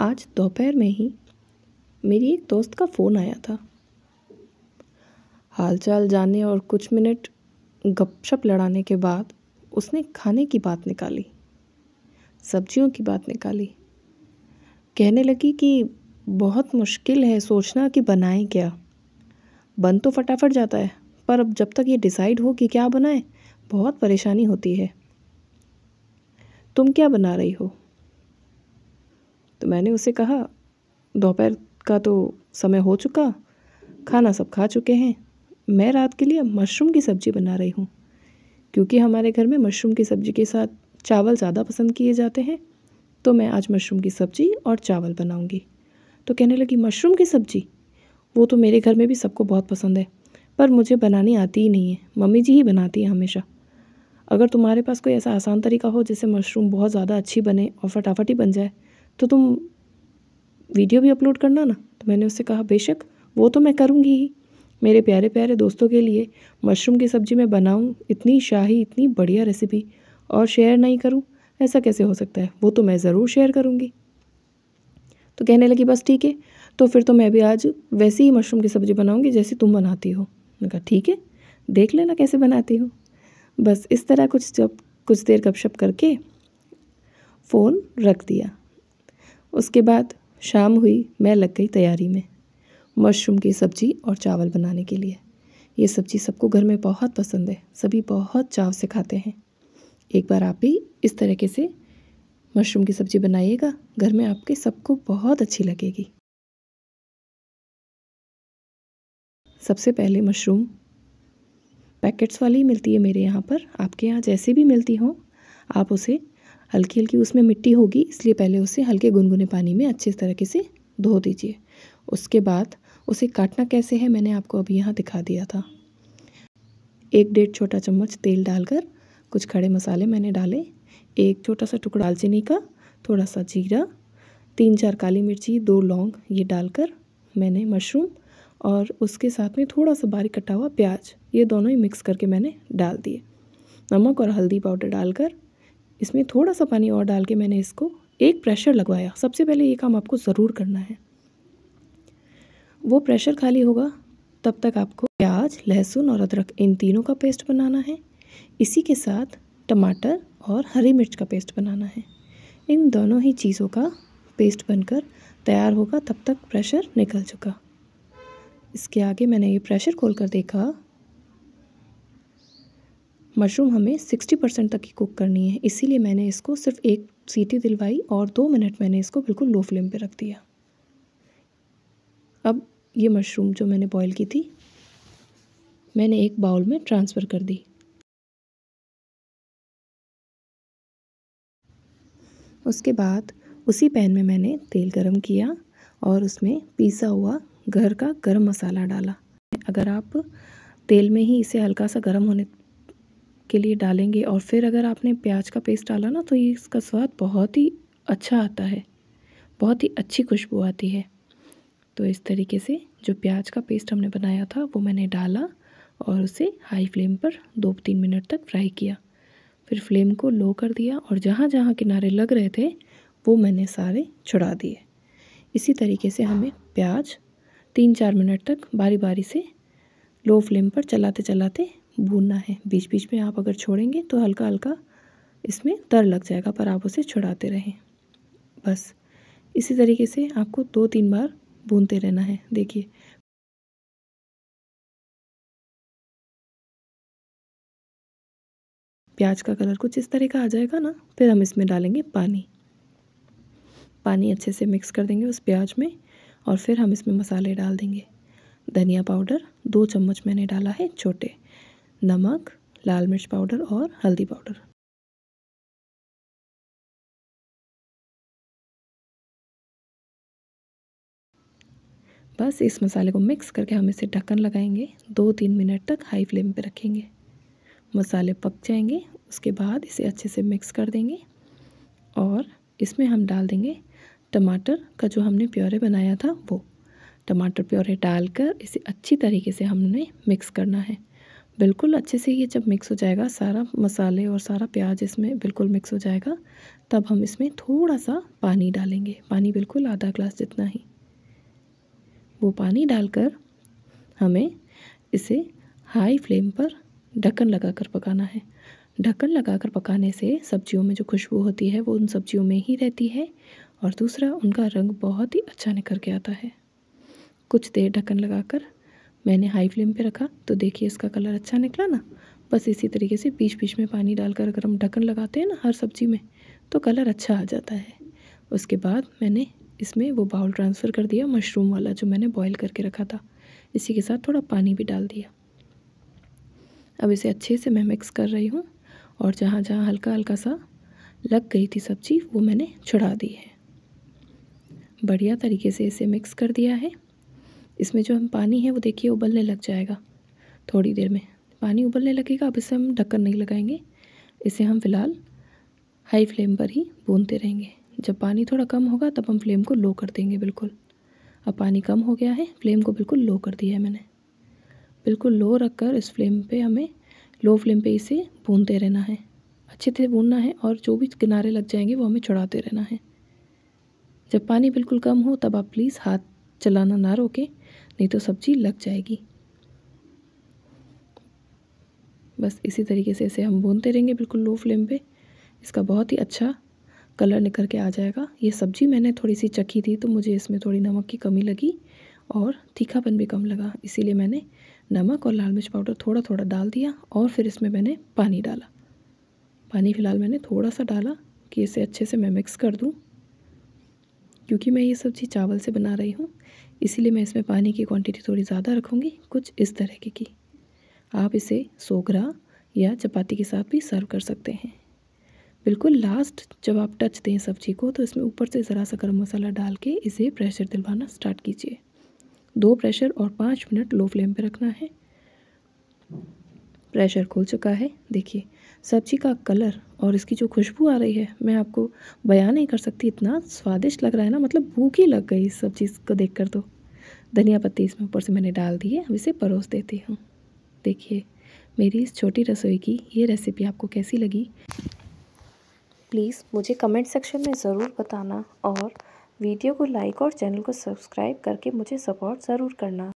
आज दोपहर में ही मेरी एक दोस्त का फ़ोन आया था हालचाल जाने और कुछ मिनट गपशप लड़ाने के बाद उसने खाने की बात निकाली सब्जियों की बात निकाली कहने लगी कि बहुत मुश्किल है सोचना कि बनाएं क्या बन तो फटाफट जाता है पर अब जब तक ये डिसाइड हो कि क्या बनाएं बहुत परेशानी होती है तुम क्या बना रही हो मैंने उसे कहा दोपहर का तो समय हो चुका खाना सब खा चुके हैं मैं रात के लिए मशरूम की सब्ज़ी बना रही हूँ क्योंकि हमारे घर में मशरूम की सब्ज़ी के साथ चावल ज़्यादा पसंद किए जाते हैं तो मैं आज मशरूम की सब्ज़ी और चावल बनाऊँगी तो कहने लगी मशरूम की सब्ज़ी वो तो मेरे घर में भी सबको बहुत पसंद है पर मुझे बनानी आती ही नहीं है मम्मी जी ही बनाती है हमेशा अगर तुम्हारे पास कोई ऐसा आसान तरीका हो जिससे मशरूम बहुत ज़्यादा अच्छी बने और फटाफट ही बन जाए तो तुम वीडियो भी अपलोड करना ना तो मैंने उससे कहा बेशक वो तो मैं करूँगी ही मेरे प्यारे प्यारे दोस्तों के लिए मशरूम की सब्ज़ी मैं बनाऊँ इतनी शाही इतनी बढ़िया रेसिपी और शेयर नहीं करूँ ऐसा कैसे हो सकता है वो तो मैं ज़रूर शेयर करूँगी तो कहने लगी बस ठीक है तो फिर तो मैं भी आज वैसी ही मशरूम की सब्ज़ी बनाऊँगी जैसी तुम बनाती हो मैंने कहा ठीक है देख लेना कैसे बनाती हो बस इस तरह कुछ जब कुछ देर गपशप करके फ़ोन रख दिया उसके बाद शाम हुई मैं लग गई तैयारी में मशरूम की सब्ज़ी और चावल बनाने के लिए ये सब्ज़ी सबको घर में बहुत पसंद है सभी बहुत चाव से खाते हैं एक बार आप भी इस तरीके से मशरूम की सब्ज़ी बनाइएगा घर में आपके सबको बहुत अच्छी लगेगी सबसे पहले मशरूम पैकेट्स वाली मिलती है मेरे यहाँ पर आपके यहाँ जैसे भी मिलती हो आप उसे हल्की हल्की उसमें मिट्टी होगी इसलिए पहले उसे हल्के गुनगुने पानी में अच्छे तरीके से धो दीजिए उसके बाद उसे काटना कैसे है मैंने आपको अभी यहाँ दिखा दिया था एक डेढ़ छोटा चम्मच तेल डालकर कुछ खड़े मसाले मैंने डाले एक छोटा सा टुकड़ा दालचीनी का थोड़ा सा जीरा तीन चार काली मिर्ची दो लौंग ये डालकर मैंने मशरूम और उसके साथ में थोड़ा सा बारीक कटा हुआ प्याज ये दोनों ही मिक्स करके मैंने डाल दिए नमक और हल्दी पाउडर डालकर इसमें थोड़ा सा पानी और डाल के मैंने इसको एक प्रेशर लगवाया सबसे पहले ये काम आपको ज़रूर करना है वो प्रेशर खाली होगा तब तक आपको प्याज लहसुन और अदरक इन तीनों का पेस्ट बनाना है इसी के साथ टमाटर और हरी मिर्च का पेस्ट बनाना है इन दोनों ही चीज़ों का पेस्ट बनकर तैयार होगा तब तक प्रेशर निकल चुका इसके आगे मैंने ये प्रेशर खोल कर देखा मशरूम हमें 60 परसेंट तक ही कुक करनी है इसीलिए मैंने इसको सिर्फ एक सीटी दिलवाई और दो मिनट मैंने इसको बिल्कुल लो फ्लेम पे रख दिया अब ये मशरूम जो मैंने बॉईल की थी मैंने एक बाउल में ट्रांसफ़र कर दी उसके बाद उसी पैन में मैंने तेल गरम किया और उसमें पीसा हुआ घर का गरम मसाला डाला अगर आप तेल में ही इसे हल्का सा गरम होने के लिए डालेंगे और फिर अगर आपने प्याज का पेस्ट डाला ना तो ये इसका स्वाद बहुत ही अच्छा आता है बहुत ही अच्छी खुशबू आती है तो इस तरीके से जो प्याज का पेस्ट हमने बनाया था वो मैंने डाला और उसे हाई फ्लेम पर दो तीन मिनट तक फ्राई किया फिर फ्लेम को लो कर दिया और जहाँ जहाँ किनारे लग रहे थे वो मैंने सारे छुड़ा दिए इसी तरीके से हमें प्याज तीन चार मिनट तक बारी बारी से लो फ्लेम पर चलाते चलाते भूनना है बीच बीच में आप अगर छोड़ेंगे तो हल्का हल्का इसमें तर लग जाएगा पर आप उसे छुड़ाते रहें बस इसी तरीके से आपको दो तीन बार भूनते रहना है देखिए प्याज का कलर कुछ इस तरह का आ जाएगा ना फिर हम इसमें डालेंगे पानी पानी अच्छे से मिक्स कर देंगे उस प्याज में और फिर हम इसमें मसाले डाल देंगे धनिया पाउडर दो चम्मच मैंने डाला है छोटे नमक लाल मिर्च पाउडर और हल्दी पाउडर बस इस मसाले को मिक्स करके हम इसे ढक्कन लगाएंगे दो तीन मिनट तक हाई फ्लेम पे रखेंगे मसाले पक जाएंगे उसके बाद इसे अच्छे से मिक्स कर देंगे और इसमें हम डाल देंगे टमाटर का जो हमने प्योरे बनाया था वो टमाटर प्योरे डालकर इसे अच्छी तरीके से हमने मिक्स करना है बिल्कुल अच्छे से ये जब मिक्स हो जाएगा सारा मसाले और सारा प्याज इसमें बिल्कुल मिक्स हो जाएगा तब हम इसमें थोड़ा सा पानी डालेंगे पानी बिल्कुल आधा ग्लास जितना ही वो पानी डालकर हमें इसे हाई फ्लेम पर ढक्कन लगाकर पकाना है ढक्कन लगाकर पकाने से सब्जियों में जो खुशबू होती है वो उन सब्जियों में ही रहती है और दूसरा उनका रंग बहुत ही अच्छा निकल के आता है कुछ देर ढक्कन लगाकर मैंने हाई फ्लेम पे रखा तो देखिए इसका कलर अच्छा निकला ना बस इसी तरीके से बीच बीच में पानी डालकर अगर हम ढक्कन लगाते हैं ना हर सब्जी में तो कलर अच्छा आ जाता है उसके बाद मैंने इसमें वो बाउल ट्रांसफ़र कर दिया मशरूम वाला जो मैंने बॉईल करके रखा था इसी के साथ थोड़ा पानी भी डाल दिया अब इसे अच्छे से मैं मिक्स कर रही हूँ और जहाँ जहाँ हल्का हल्का सा लग गई थी सब्जी वो मैंने छुड़ा दी है बढ़िया तरीके से इसे मिक्स कर दिया है इसमें जो हम पानी है वो देखिए उबलने लग जाएगा थोड़ी देर में पानी उबलने लगेगा अब इसे हम ढक्कन नहीं लगाएंगे इसे हम फ़िलहाल हाई फ्लेम पर ही भूनते रहेंगे जब पानी थोड़ा कम होगा तब हम फ्लेम को लो कर देंगे बिल्कुल अब पानी कम हो गया है फ्लेम को बिल्कुल लो कर दिया है मैंने बिल्कुल लो रख कर इस फ्लेम पे हमें लो फ्लेम पे इसे भूनते रहना है अच्छे से भूनना है और जो भी किनारे लग जाएंगे वो हमें छुड़ाते रहना है जब पानी बिल्कुल कम हो तब आप प्लीज़ हाथ चलाना ना रोकें नहीं तो सब्ज़ी लग जाएगी बस इसी तरीके से इसे हम भूनते रहेंगे बिल्कुल लो फ्लेम पे इसका बहुत ही अच्छा कलर निकल के आ जाएगा ये सब्ज़ी मैंने थोड़ी सी चखी थी तो मुझे इसमें थोड़ी नमक की कमी लगी और तीखापन भी कम लगा इसीलिए मैंने नमक और लाल मिर्च पाउडर थोड़ा थोड़ा डाल दिया और फिर इसमें मैंने पानी डाला पानी फ़िलहाल मैंने थोड़ा सा डाला कि इसे अच्छे से मैं मिक्स कर दूँ क्योंकि मैं ये सब्ज़ी चावल से बना रही हूँ इसीलिए मैं इसमें पानी की क्वांटिटी थोड़ी ज़्यादा रखूँगी कुछ इस तरह की आप इसे सोगरा या चपाती के साथ भी सर्व कर सकते हैं बिल्कुल लास्ट जब आप टच दें सब्जी को तो इसमें ऊपर से ज़रा सा गर्म मसाला डाल के इसे प्रेशर दिलवाना स्टार्ट कीजिए दो प्रेशर और पाँच मिनट लो फ्लेम पर रखना है प्रेशर खुल चुका है देखिए सब्जी का कलर और इसकी जो खुशबू आ रही है मैं आपको बयान नहीं कर सकती इतना स्वादिष्ट लग रहा है ना मतलब भूखी लग गई इस सब चीज़ को देख कर तो धनिया पत्ती इसमें ऊपर से मैंने डाल दी है अब इसे परोस देती हूँ देखिए मेरी इस छोटी रसोई की ये रेसिपी आपको कैसी लगी प्लीज़ मुझे कमेंट सेक्शन में ज़रूर बताना और वीडियो को लाइक और चैनल को सब्सक्राइब करके मुझे सपोर्ट ज़रूर करना